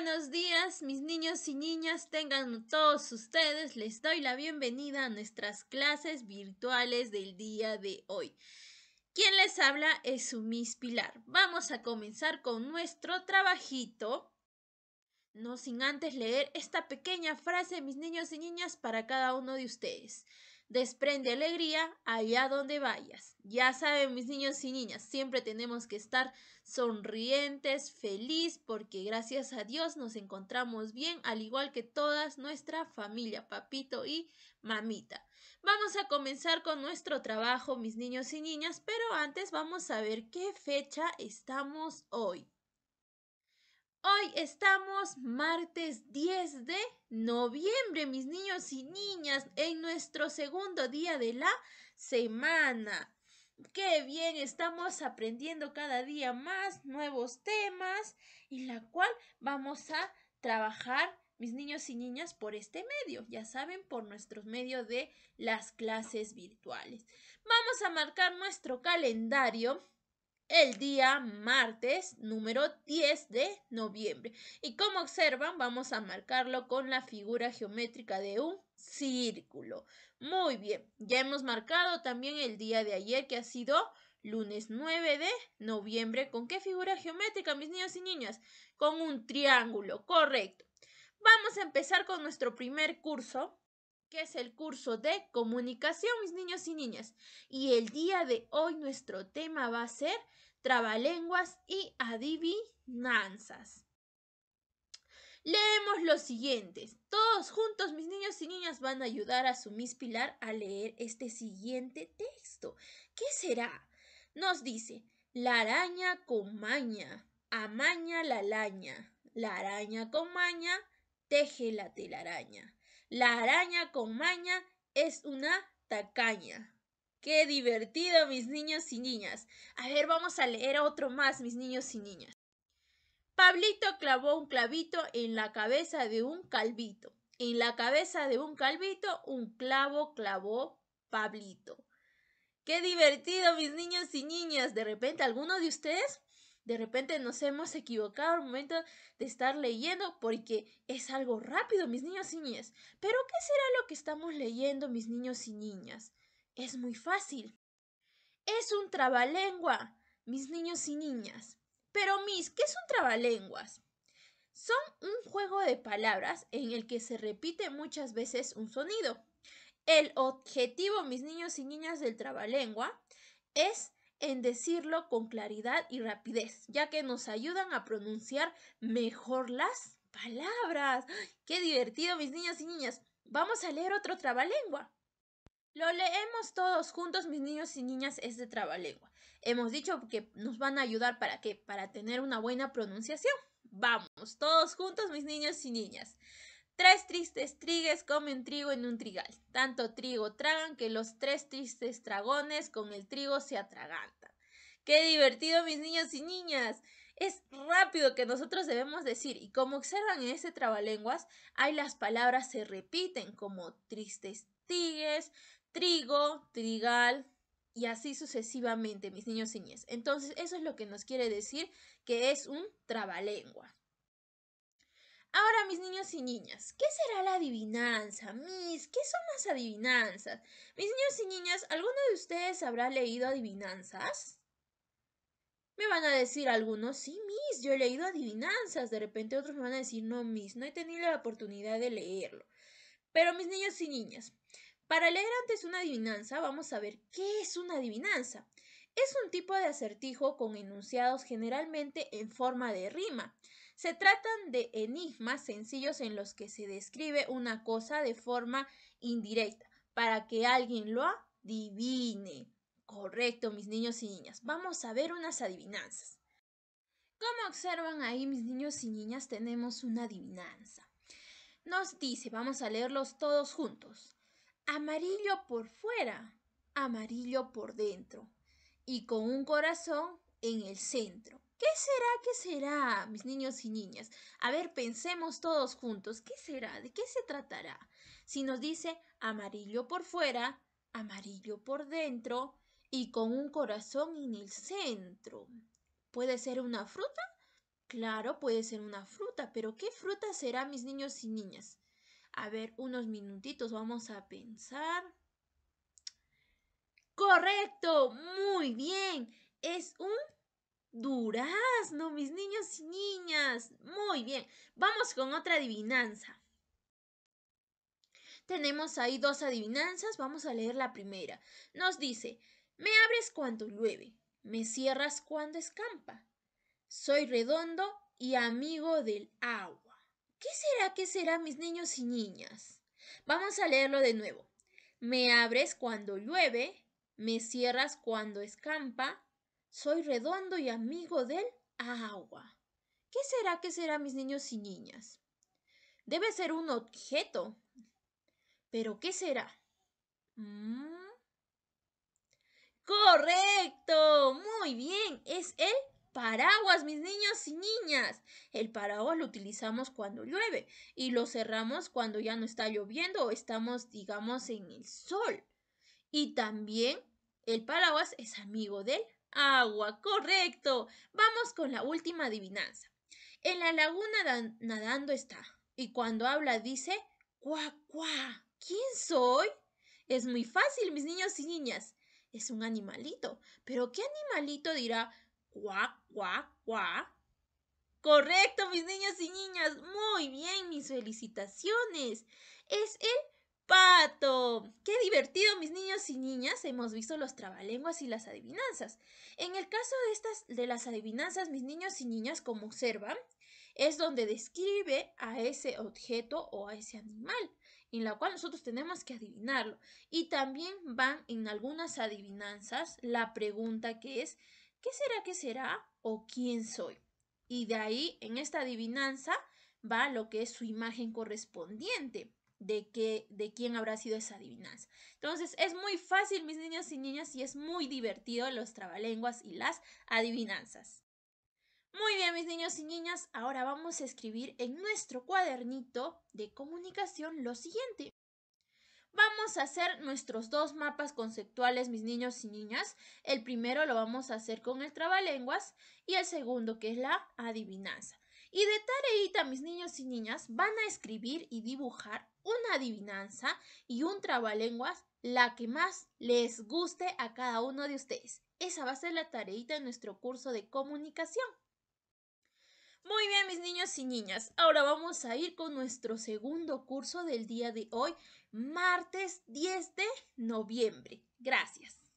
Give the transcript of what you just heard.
buenos días, mis niños y niñas, tengan todos ustedes. Les doy la bienvenida a nuestras clases virtuales del día de hoy. Quien les habla es su Miss Pilar. Vamos a comenzar con nuestro trabajito. No sin antes leer esta pequeña frase, mis niños y niñas, para cada uno de ustedes desprende alegría allá donde vayas. Ya saben, mis niños y niñas, siempre tenemos que estar sonrientes, feliz, porque gracias a Dios nos encontramos bien, al igual que toda nuestra familia, papito y mamita. Vamos a comenzar con nuestro trabajo, mis niños y niñas, pero antes vamos a ver qué fecha estamos hoy. Hoy estamos martes 10 de noviembre, mis niños y niñas, en nuestro segundo día de la semana. Qué bien, estamos aprendiendo cada día más nuevos temas y la cual vamos a trabajar mis niños y niñas por este medio, ya saben, por nuestros medios de las clases virtuales. Vamos a marcar nuestro calendario el día martes número 10 de noviembre. Y como observan, vamos a marcarlo con la figura geométrica de un círculo. Muy bien, ya hemos marcado también el día de ayer que ha sido lunes 9 de noviembre. ¿Con qué figura geométrica, mis niños y niñas? Con un triángulo, correcto. Vamos a empezar con nuestro primer curso que es el curso de comunicación, mis niños y niñas. Y el día de hoy nuestro tema va a ser trabalenguas y adivinanzas. Leemos los siguientes. Todos juntos, mis niños y niñas, van a ayudar a su Miss Pilar a leer este siguiente texto. ¿Qué será? Nos dice, la araña con maña, amaña la laña, la araña con maña, teje la telaraña. La araña con maña es una tacaña. Qué divertido, mis niños y niñas. A ver, vamos a leer otro más, mis niños y niñas. Pablito clavó un clavito en la cabeza de un calvito. En la cabeza de un calvito, un clavo clavó Pablito. Qué divertido, mis niños y niñas. De repente, ¿alguno de ustedes de repente nos hemos equivocado al momento de estar leyendo porque es algo rápido, mis niños y niñas. Pero ¿qué será lo que estamos leyendo, mis niños y niñas? Es muy fácil. Es un trabalengua, mis niños y niñas. Pero, mis, ¿qué son trabalenguas? Son un juego de palabras en el que se repite muchas veces un sonido. El objetivo, mis niños y niñas, del trabalengua es en decirlo con claridad y rapidez, ya que nos ayudan a pronunciar mejor las palabras. ¡Qué divertido, mis niños y niñas! Vamos a leer otro trabalengua. Lo leemos todos juntos, mis niños y niñas, es de trabalengua. Hemos dicho que nos van a ayudar para qué? Para tener una buena pronunciación. Vamos, todos juntos, mis niños y niñas. Tres tristes trigues comen trigo en un trigal. Tanto trigo tragan que los tres tristes dragones con el trigo se atragantan. ¡Qué divertido, mis niños y niñas! Es rápido que nosotros debemos decir, y como observan en este trabalenguas, ahí las palabras se repiten como tristes trigues, trigo, trigal, y así sucesivamente, mis niños y niñas. Entonces, eso es lo que nos quiere decir que es un trabalengua. Ahora, mis niños y niñas, ¿qué será la adivinanza? Mis, ¿qué son las adivinanzas? Mis niños y niñas, ¿alguno de ustedes habrá leído adivinanzas? Me van a decir algunos, sí, mis, yo he leído adivinanzas. De repente otros me van a decir, no, mis, no he tenido la oportunidad de leerlo. Pero, mis niños y niñas, para leer antes una adivinanza, vamos a ver qué es una adivinanza. Es un tipo de acertijo con enunciados generalmente en forma de rima. Se tratan de enigmas sencillos en los que se describe una cosa de forma indirecta para que alguien lo adivine. Correcto, mis niños y niñas. Vamos a ver unas adivinanzas. Como observan ahí, mis niños y niñas, tenemos una adivinanza. Nos dice, vamos a leerlos todos juntos. Amarillo por fuera, amarillo por dentro y con un corazón en el centro. ¿Qué será? ¿Qué será, mis niños y niñas? A ver, pensemos todos juntos. ¿Qué será? ¿De qué se tratará? Si nos dice amarillo por fuera, amarillo por dentro y con un corazón en el centro. ¿Puede ser una fruta? Claro, puede ser una fruta, pero ¿qué fruta será, mis niños y niñas? A ver, unos minutitos, vamos a pensar. Correcto, muy bien. Es un durazno, mis niños y niñas. Muy bien. Vamos con otra adivinanza. Tenemos ahí dos adivinanzas. Vamos a leer la primera. Nos dice, me abres cuando llueve, me cierras cuando escampa. Soy redondo y amigo del agua. ¿Qué será, que será, mis niños y niñas? Vamos a leerlo de nuevo. Me abres cuando llueve, me cierras cuando escampa, soy redondo y amigo del agua. ¿Qué será, que será, mis niños y niñas? Debe ser un objeto. ¿Pero qué será? Mm. Correcto, muy bien, es el paraguas, mis niños y niñas. El paraguas lo utilizamos cuando llueve y lo cerramos cuando ya no está lloviendo o estamos, digamos, en el sol. Y también el paraguas es amigo del agua. Correcto. Vamos con la última adivinanza. En la laguna nadando está. Y cuando habla dice, cuá, cuá. ¿Quién soy? Es muy fácil, mis niños y niñas. Es un animalito. Pero ¿qué animalito dirá cuá, cuá, cuá? Correcto, mis niños y niñas. Muy bien, mis felicitaciones. Es el pato. Qué divertido, mis niños y niñas. Hemos visto los trabalenguas y las adivinanzas. En el caso de estas de las adivinanzas, mis niños y niñas, como observan, es donde describe a ese objeto o a ese animal, en la cual nosotros tenemos que adivinarlo. Y también van en algunas adivinanzas la pregunta que es ¿qué será que será o quién soy? Y de ahí en esta adivinanza va lo que es su imagen correspondiente de, qué de quién habrá sido esa adivinanza. Entonces, es muy fácil, mis niños y niñas, y es muy divertido los trabalenguas y las adivinanzas. Muy bien, mis niños y niñas, ahora vamos a escribir en nuestro cuadernito de comunicación lo siguiente. Vamos a hacer nuestros dos mapas conceptuales, mis niños y niñas. El primero lo vamos a hacer con el trabalenguas y el segundo que es la adivinanza. Y de tareita, mis niños y niñas, van a escribir y dibujar una adivinanza y un trabalenguas, la que más les guste a cada uno de ustedes. Esa va a ser la tareita de nuestro curso de comunicación. Muy bien, mis niños y niñas. Ahora vamos a ir con nuestro segundo curso del día de hoy, martes 10 de noviembre. Gracias.